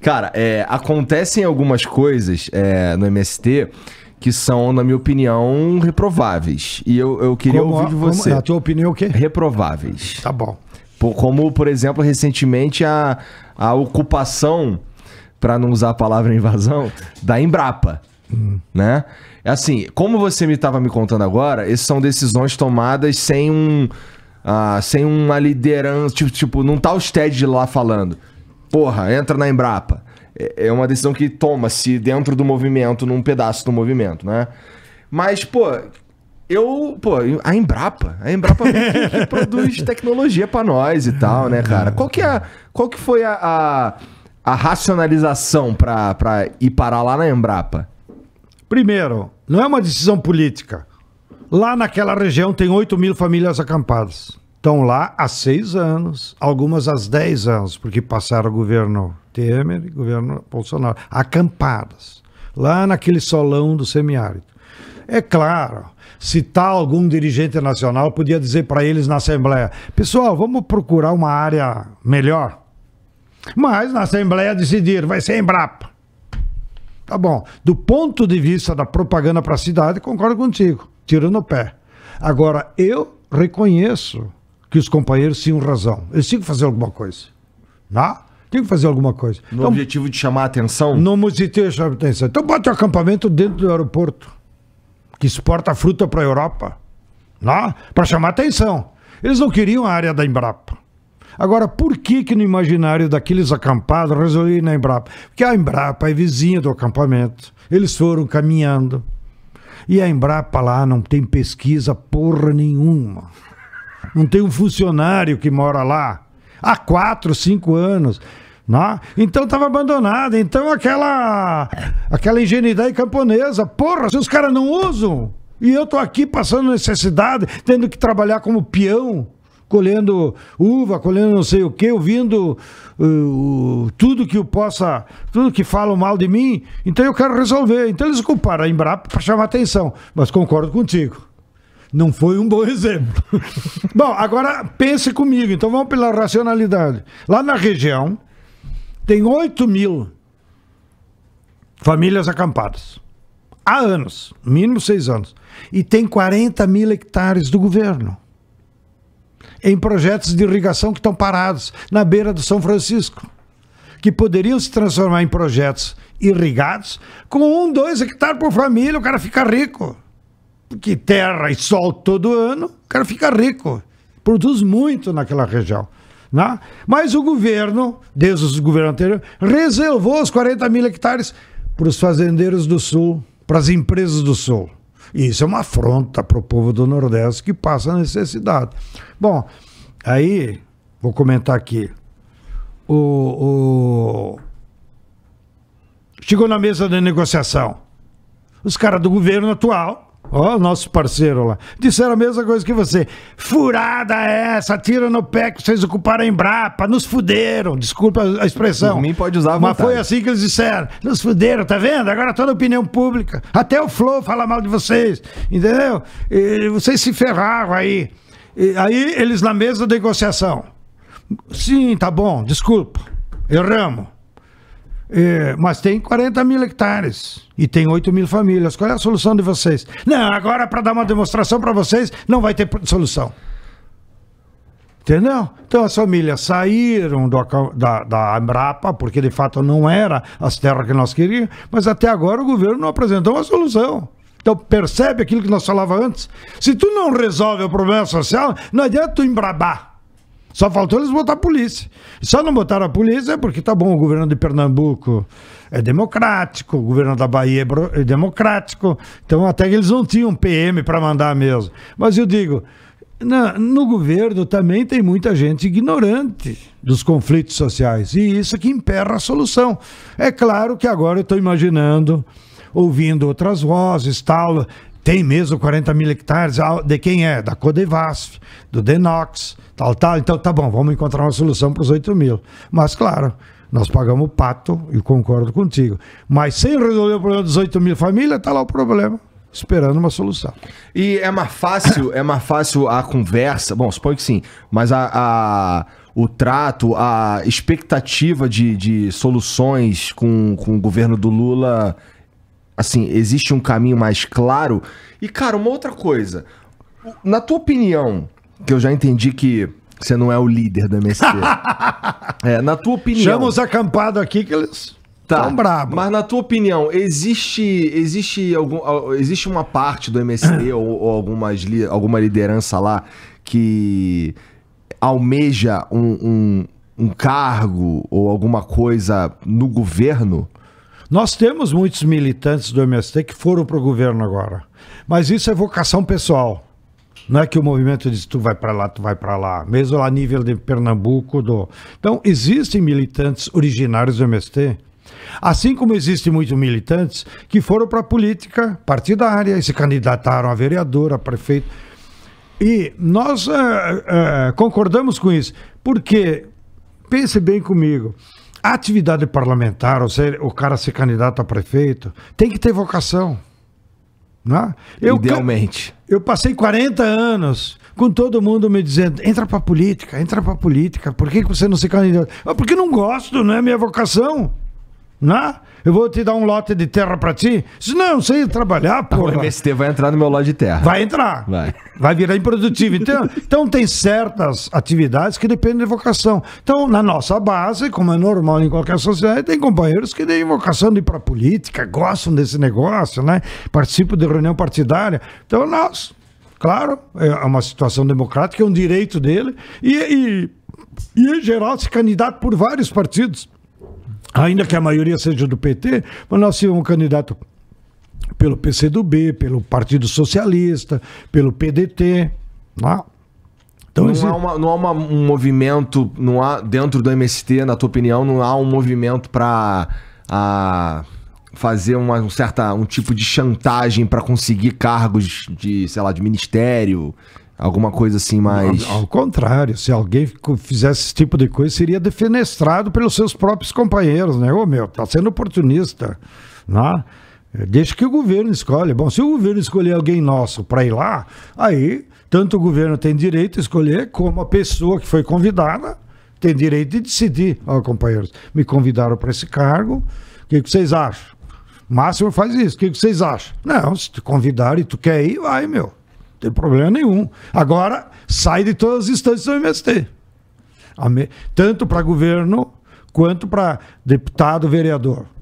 Cara, é, acontecem algumas coisas é, no MST que são, na minha opinião, reprováveis. E eu, eu queria como, ouvir de você. Como, a tua opinião o quê? Reprováveis. Tá bom. Por, como, por exemplo, recentemente a, a ocupação, para não usar a palavra invasão, da Embrapa. Hum. Né? É assim, como você me estava me contando agora, essas são decisões tomadas sem um. Ah, sem uma liderança. Tipo, tipo não tá o TED lá falando porra, entra na Embrapa. É, é uma decisão que toma-se dentro do movimento, num pedaço do movimento, né? Mas, pô, eu, pô, a Embrapa, a Embrapa é que, produz tecnologia para nós e tal, né, cara? Qual que, é, qual que foi a, a, a racionalização para ir parar lá na Embrapa? Primeiro, não é uma decisão política. Lá naquela região tem 8 mil famílias acampadas estão lá há seis anos, algumas há dez anos, porque passaram o governo Temer e governo Bolsonaro, acampadas, lá naquele solão do semiárido. É claro, se tal tá algum dirigente nacional podia dizer para eles na Assembleia, pessoal, vamos procurar uma área melhor. Mas na Assembleia decidiram, vai ser Embrapa. Tá bom, do ponto de vista da propaganda para a cidade, concordo contigo, tiro no pé. Agora, eu reconheço que os companheiros tinham razão. Eles tinham que fazer alguma coisa. Não? Tinha que fazer alguma coisa. No então, objetivo de chamar a atenção? No objetivo de chamar a atenção. Então bota o acampamento dentro do aeroporto, que exporta fruta para a Europa. Para chamar a atenção. Eles não queriam a área da Embrapa. Agora, por que que no imaginário daqueles acampados resolveram ir na Embrapa? Porque a Embrapa é vizinha do acampamento. Eles foram caminhando. E a Embrapa lá não tem pesquisa porra nenhuma não tem um funcionário que mora lá há quatro, cinco anos. Não? Né? Então estava abandonada. Então aquela aquela ingenuidade camponesa, porra, se os caras não usam e eu tô aqui passando necessidade, tendo que trabalhar como peão, colhendo uva, colhendo não sei o que, ouvindo uh, tudo que eu possa, tudo que falam mal de mim. Então eu quero resolver. Então eles culparam a Embrapa para chamar atenção. Mas concordo contigo. Não foi um bom exemplo. bom, agora pense comigo. Então vamos pela racionalidade. Lá na região, tem 8 mil famílias acampadas. Há anos, mínimo seis anos. E tem 40 mil hectares do governo em projetos de irrigação que estão parados na beira do São Francisco, que poderiam se transformar em projetos irrigados com um, dois hectares por família, o cara fica rico que terra e sol todo ano, o cara fica rico, produz muito naquela região. Né? Mas o governo, desde o governo anterior, reservou os 40 mil hectares para os fazendeiros do sul, para as empresas do sul. E isso é uma afronta para o povo do Nordeste que passa necessidade. Bom, aí, vou comentar aqui. o, o... Chegou na mesa de negociação. Os caras do governo atual Ó, nosso parceiro lá. Disseram a mesma coisa que você. Furada é essa, tira no pé que vocês ocuparam a Embrapa, nos fuderam. Desculpa a expressão. Mim pode usar Mas foi assim que eles disseram. Nos fuderam, tá vendo? Agora toda a opinião pública. Até o Flow fala mal de vocês. Entendeu? E vocês se ferraram aí. E aí eles na mesa da negociação. Sim, tá bom, desculpa. Erramos. É, mas tem 40 mil hectares e tem 8 mil famílias. Qual é a solução de vocês? Não, agora para dar uma demonstração para vocês, não vai ter solução. Entendeu? Então as famílias saíram do, da, da Embrapa, porque de fato não era as terras que nós queríamos, mas até agora o governo não apresentou uma solução. Então percebe aquilo que nós falava antes. Se tu não resolve o problema social, não adianta tu embrabar. Só faltou eles botar a polícia. Só não botaram a polícia é porque tá bom, o governo de Pernambuco é democrático, o governo da Bahia é, é democrático, então até que eles não tinham PM para mandar mesmo. Mas eu digo, na, no governo também tem muita gente ignorante dos conflitos sociais e isso é que emperra a solução. É claro que agora eu estou imaginando ouvindo outras vozes, tal, tem mesmo 40 mil hectares? De quem é? Da Codevasf, do Denox, tal, tal. Então tá bom, vamos encontrar uma solução para os 8 mil. Mas claro, nós pagamos o pato, e concordo contigo. Mas sem resolver o problema dos 8 mil famílias, está lá o problema esperando uma solução. E é mais fácil, é mais fácil a conversa. Bom, suponho que sim, mas a, a o trato, a expectativa de, de soluções com, com o governo do Lula Assim, existe um caminho mais claro. E, cara, uma outra coisa. Na tua opinião, que eu já entendi que você não é o líder do MST. é, na tua opinião. Chama os acampados aqui que eles. Tá, tão brabo. mas na tua opinião, existe existe algum, existe uma parte do MST ou, ou algumas, alguma liderança lá que almeja um, um, um cargo ou alguma coisa no governo? Nós temos muitos militantes do MST que foram para o governo agora, mas isso é vocação pessoal. Não é que o movimento diz tu vai para lá, tu vai para lá, mesmo lá nível de Pernambuco. Do... Então, existem militantes originários do MST, assim como existem muitos militantes que foram para a política partidária e se candidataram a vereador, a prefeito. E nós uh, uh, concordamos com isso, porque, pense bem comigo, atividade parlamentar, ou seja, o cara ser candidato a prefeito, tem que ter vocação. Né? Eu, Idealmente. Eu passei 40 anos com todo mundo me dizendo: entra pra política, entra pra política, por que você não se candidata? porque não gosto, não é minha vocação. Né? Eu vou te dar um lote de terra pra ti? Se não, sei trabalhar, tá porra. O MST vai entrar no meu lote de terra. Vai entrar. Vai. Vai virar improdutivo. Então, então tem certas atividades que dependem de vocação. Então, na nossa base, como é normal em qualquer sociedade, tem companheiros que têm vocação de ir pra política, gostam desse negócio, né? Participam de reunião partidária. Então, nós, claro, é uma situação democrática, é um direito dele. E, e, e em geral, se candidato por vários partidos ainda que a maioria seja do PT, mas nós tínhamos um candidato pelo PCdoB, pelo Partido Socialista, pelo PDT. Não. Né? Então, não, há uma, não há uma, um movimento, não há dentro do MST, na tua opinião, não há um movimento para fazer uma, um certa um tipo de chantagem para conseguir cargos de, sei lá, de ministério, Alguma coisa assim mais. Ao, ao, contrário, se alguém fizesse esse tipo de coisa, seria defenestrado pelos seus próprios companheiros, né? Ô meu, tá sendo oportunista. Né? É, deixa que o governo escolhe. Bom, se o governo escolher alguém nosso para ir lá, aí tanto o governo tem direito de escolher, como a pessoa que foi convidada tem direito de decidir. Ó, oh, companheiros, me convidaram para esse cargo, o que, que vocês acham? Máximo faz isso, o que, que vocês acham? Não, se te convidaram e tu quer ir, vai, meu. Não tem problema nenhum. Agora, sai de todas as instâncias do MST. Tanto para governo quanto para deputado, vereador.